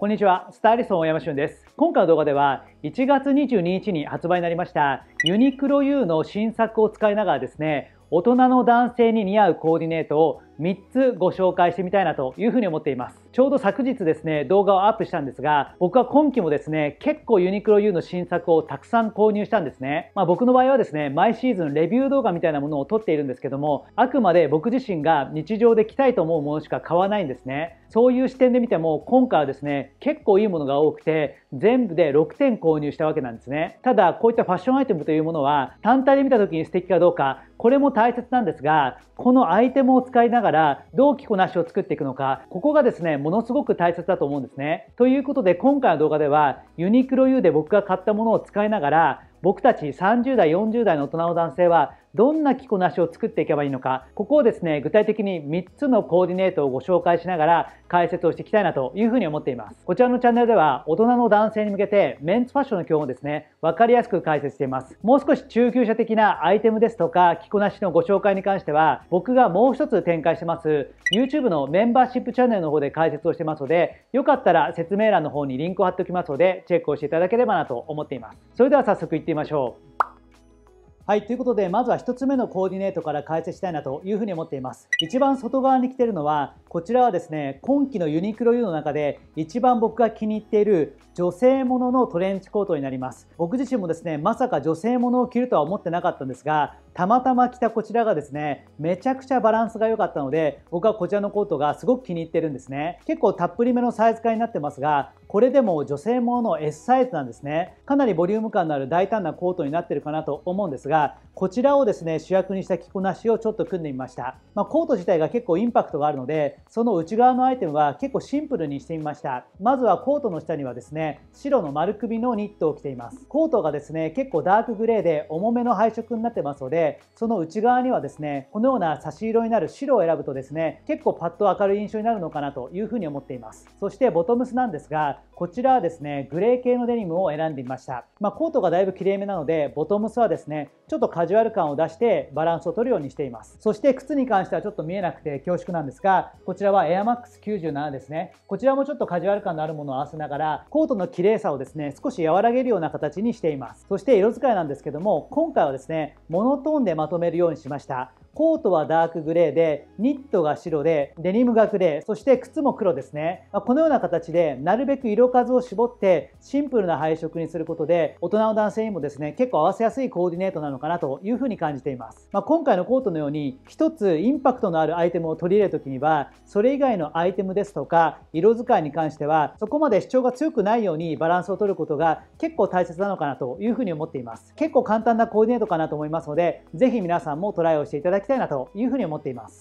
こんにちは、スタイリストの大山俊です。今回の動画では、1月22日に発売になりました、ユニクロ U の新作を使いながらですね、大人の男性に似合うコーディネートを3つご紹介してみたいなというふうに思っていますちょうど昨日ですね動画をアップしたんですが僕は今期もですね結構ユニクロ U の新作をたくさん購入したんですね、まあ、僕の場合はですね毎シーズンレビュー動画みたいなものを撮っているんですけどもあくまで僕自身が日常で着たいと思うものしか買わないんですねそういう視点で見ても今回はですね結構いいものが多くて全部で6点購入したわけなんですねただこういったファッションアイテムというものは単体で見た時に素敵かどうかこれも大切なんですがこのアイテムを使いながららどう着こなしを作っていくのか、ここがですね、ものすごく大切だと思うんですね。ということで今回の動画ではユニクロ U で僕が買ったものを使いながら僕たち30代40代の大人の男性はどんな着こなしを作っていけばいいのかここをですね具体的に3つのコーディネートをご紹介しながら解説をしていきたいなというふうに思っていますこちらのチャンネルでは大人の男性に向けてメンツファッションの基本をですね分かりやすく解説していますもう少し中級者的なアイテムですとか着こなしのご紹介に関しては僕がもう一つ展開してます YouTube のメンバーシップチャンネルの方で解説をしてますのでよかったら説明欄の方にリンクを貼っておきますのでチェックをしていただければなと思っていますそれでは早速いってってみましょう。はい、ということでまずは1つ目のコーディネートから解説したいなというふうに思っています一番外側に来てるのはこちらはですね今季のユニクロ U の中で一番僕が気に入っている女性もののトレンチコートになります僕自身もですねまさか女性ものを着るとは思ってなかったんですがたまたま着たこちらがですねめちゃくちゃバランスが良かったので僕はこちらのコートがすごく気に入ってるんですね結構たっぷりめのサイズ感になってますがこれでも女性もの S サイズなんですねかなりボリューム感のある大胆なコートになってるかなと思うんですがこちらをですね主役にした着こなしをちょっと組んでみました、まあ、コート自体が結構インパクトがあるのでその内側のアイテムは結構シンプルにしてみましたまずはコートの下にはですね白の丸首のニットを着ていますコートがですね結構ダークグレーで重めの配色になってますのででその内側にはですねこのような差し色になる白を選ぶとですね結構パッと明るい印象になるのかなというふうに思っていますそしてボトムスなんですがこちらはですね、グレー系のデニムを選んでみました。まあ、コートがだいぶきれいめなので、ボトムスはですね、ちょっとカジュアル感を出してバランスを取るようにしています。そして靴に関してはちょっと見えなくて恐縮なんですが、こちらは AirMax97 ですね。こちらもちょっとカジュアル感のあるものを合わせながら、コートの綺麗さをですね、少し和らげるような形にしています。そして色使いなんですけども、今回はですね、モノトーンでまとめるようにしました。コートはダークグレーで、ニットが白で、デニムがグレー、そして靴も黒ですね。まこのような形で、なるべく色数を絞って、シンプルな配色にすることで、大人の男性にもですね、結構合わせやすいコーディネートなのかなというふうに感じています。まあ、今回のコートのように、一つインパクトのあるアイテムを取り入れるときには、それ以外のアイテムですとか、色使いに関しては、そこまで主張が強くないようにバランスを取ることが結構大切なのかなというふうに思っています。結構簡単なコーディネートかなと思いますので、ぜひ皆さんもトライをしていただきたいなというふうに思っています。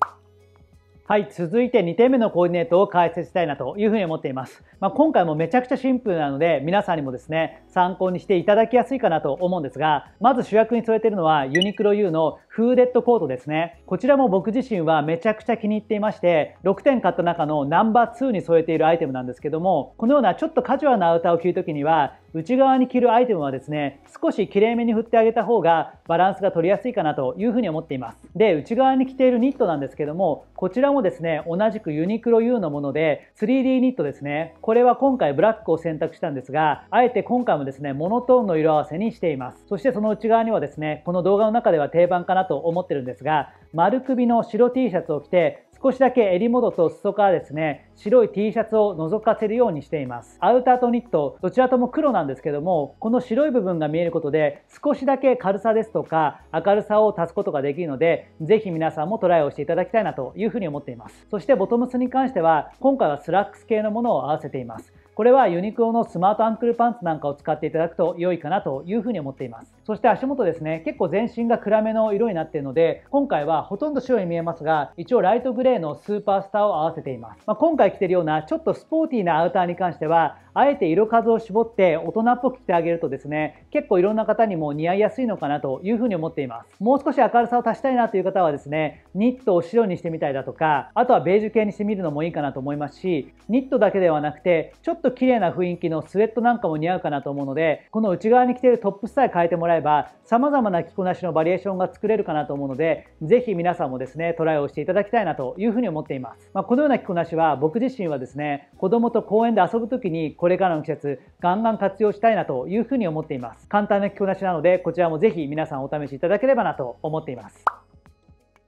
はい、続いて2点目のコーディネートを解説したいなというふうに思っています。まあ、今回もめちゃくちゃシンプルなので、皆さんにもですね、参考にしていただきやすいかなと思うんですが、まず主役に添えているのはユニクロ U のクーデットコートですね。こちらも僕自身はめちゃくちゃ気に入っていまして、6点買った中のナンバー2に添えているアイテムなんですけども、このようなちょっとカジュアルなアウターを着るときには、内側に着るアイテムはですね、少しきれいめに振ってあげた方がバランスが取りやすいかなというふうに思っています。で、内側に着ているニットなんですけども、こちらもですね、同じくユニクロ U のもので、3D ニットですね。これは今回ブラックを選択したんですが、あえて今回もですね、モノトーンの色合わせにしています。そしてその内側にはですね、この動画の中では定番かなと思ってるんですが、丸首の白 T シャツを着て、少しだけ襟元と裾からですね、白い T シャツを覗かせるようにしています。アウターとニット、どちらとも黒なんですけども、この白い部分が見えることで、少しだけ軽さですとか、明るさを足すことができるので、ぜひ皆さんもトライをしていただきたいなというふうに思っています。そしてボトムスに関しては、今回はスラックス系のものを合わせています。これはユニクロのスマートアンクルパンツなんかを使っていただくと良いかなというふうに思っています。そして足元ですね、結構全身が暗めの色になっているので、今回はほとんど白に見えますが、一応ライトグレーのスーパースターを合わせています。まあ、今回着てるようなちょっとスポーティーなアウターに関しては、あえて色数を絞って大人っぽく着てあげるとですね、結構いろんな方にも似合いやすいのかなというふうに思っています。もう少し明るさを足したいなという方はですね、ニットを白にしてみたいだとか、あとはベージュ系にしてみるのもいいかなと思いますし、ニットだけではなくて、ちょっと綺麗な雰囲気のスウェットなんかも似合うかなと思うので、この内側に着てるトップスさえ変えてもらええば様々な着こなしのバリエーションが作れるかなと思うのでぜひ皆さんもですねトライをしていただきたいなというふうに思っています、まあ、このような着こなしは僕自身はですね子供と公園で遊ぶ時にこれからの季節ガンガン活用したいなというふうに思っています簡単な着こなしなのでこちらもぜひ皆さんお試しいただければなと思っています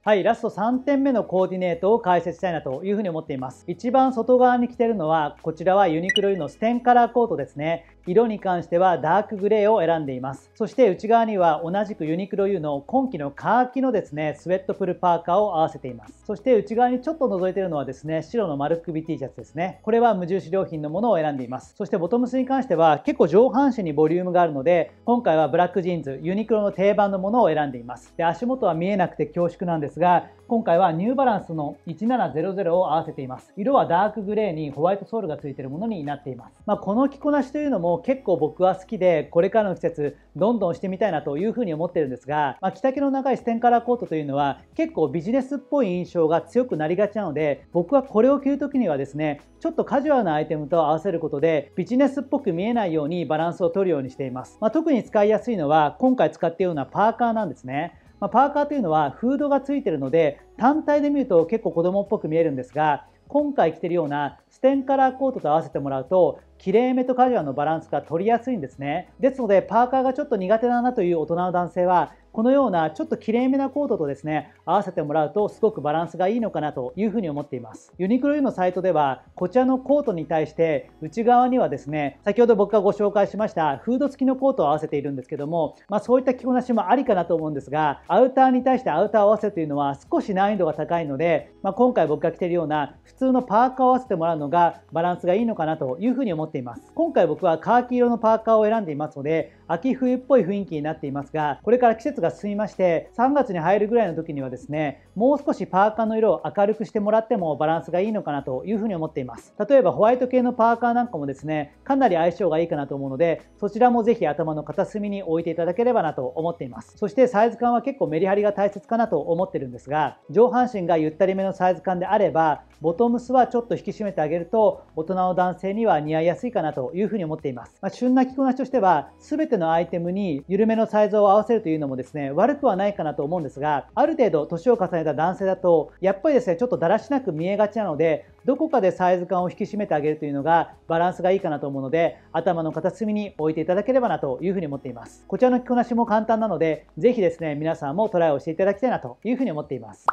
はい、ラスト3点目のコーディネートを解説したいなというふうに思っています。一番外側に着てるのは、こちらはユニクロのステンカラーコートですね。色に関してはダークグレーを選んでいます。そして内側には同じくユニクロ U の今季のカーキのですね、スウェットプルパーカーを合わせています。そして内側にちょっと覗いてるのはですね、白の丸首 T シャツですね。これは無印良品のものを選んでいます。そしてボトムスに関しては結構上半身にボリュームがあるので、今回はブラックジーンズ、ユニクロの定番のものを選んでいます。で足元は見えなくて恐縮なんですですが、今回はニューバランスの1700を合わせています。色はダークグレーにホワイトソールが付いてるものになっています。まあ、この着こなしというのも結構僕は好きで、これからの季節、どんどんしてみたいなというふうに思ってるんですが、まあ、着丈の長いステンカラーコートというのは結構ビジネスっぽい印象が強くなりがちなので、僕はこれを着る時にはですね、ちょっとカジュアルなアイテムと合わせることで、ビジネスっぽく見えないようにバランスを取るようにしています。まあ、特に使いやすいのは、今回使っているようなパーカーなんですね。まあ、パーカーというのはフードがついてるので単体で見ると結構子供っぽく見えるんですが今回着てるようなステンカラーコートと合わせてもらうときれいめとカジュアルのバランスが取りやすいんですねですのでパーカーがちょっと苦手だなという大人の男性はこのようなちょっときれいめなコートとですね合わせてもらうとすごくバランスがいいのかなというふうに思っていますユニクロ U のサイトではこちらのコートに対して内側にはですね先ほど僕がご紹介しましたフード付きのコートを合わせているんですけども、まあ、そういった着こなしもありかなと思うんですがアウターに対してアウター合わせというのは少し難易度が高いので、まあ、今回僕が着ているような普通のパーカーを合わせてもらうのがバランスがいいのかなというふうに思っっています。今回僕はカーキ色のパーカーを選んでいますので、秋冬っぽい雰囲気になっていますが、これから季節が進みまして、3月に入るぐらいの時にはですね、もう少しパーカーの色を明るくしてもらってもバランスがいいのかなというふうに思っています。例えばホワイト系のパーカーなんかもですね、かなり相性がいいかなと思うので、そちらもぜひ頭の片隅に置いていただければなと思っています。そしてサイズ感は結構メリハリが大切かなと思ってるんですが、上半身がゆったりめのサイズ感であれば、ボトムスはちょっと引き締めてあげると、大人の男性には似合いやすいすいかなというふうに思っています。まあ、旬な着こなしとしては、全てのアイテムに緩めのサイズを合わせるというのもですね、悪くはないかなと思うんですが、ある程度年を重ねた男性だと、やっぱりですね、ちょっとだらしなく見えがちなので、どこかでサイズ感を引き締めてあげるというのがバランスがいいかなと思うので頭の片隅に置いていただければなというふうに思っていますこちらの着こなしも簡単なのでぜひですね皆さんもトライをしていただきたいなというふうに思っています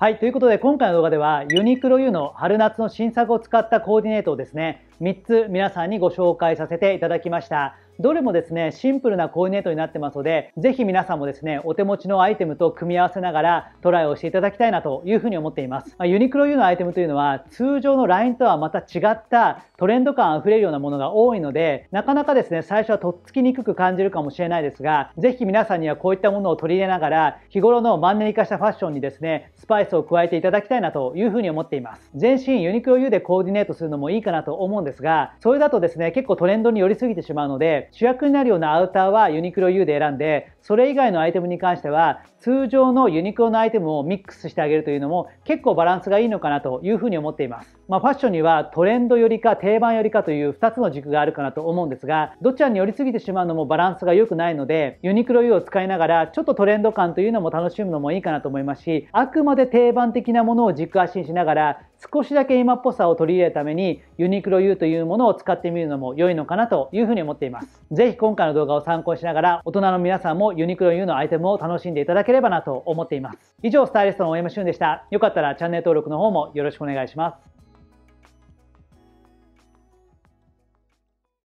はい、ということで今回の動画ではユニクロ U の春夏の新作を使ったコーディネートをですね3つ皆さんにご紹介させていただきましたどれもですね、シンプルなコーディネートになってますので、ぜひ皆さんもですね、お手持ちのアイテムと組み合わせながらトライをしていただきたいなというふうに思っています。まあ、ユニクロ U のアイテムというのは、通常の LINE とはまた違ったトレンド感あふれるようなものが多いので、なかなかですね、最初はとっつきにくく感じるかもしれないですが、ぜひ皆さんにはこういったものを取り入れながら、日頃のマンネリ化したファッションにですね、スパイスを加えていただきたいなというふうに思っています。全身ユニクロ U でコーディネートするのもいいかなと思うんですが、それだとですね、結構トレンドに寄りすぎてしまうので、主役になるようなアウターはユニクロ U で選んで、それ以外のアイテムに関しては、通常のユニクロのアイテムをミックスしてあげるというのも結構バランスがいいのかなというふうに思っています。まあ、ファッションにはトレンドよりか定番よりかという2つの軸があるかなと思うんですが、どちらに寄りすぎてしまうのもバランスが良くないので、ユニクロ U を使いながらちょっとトレンド感というのも楽しむのもいいかなと思いますし、あくまで定番的なものを軸足にしながら、少しだけ今っぽさを取り入れるためにユニクロ U というものを使ってみるのも良いのかなというふうに思っています。ぜひ今回の動画を参考しながら大人の皆さんもユニクロ U のアイテムを楽しんでいただければなと思っています。以上、スタイリストの大山俊でした。よかったらチャンネル登録の方もよろしくお願いします。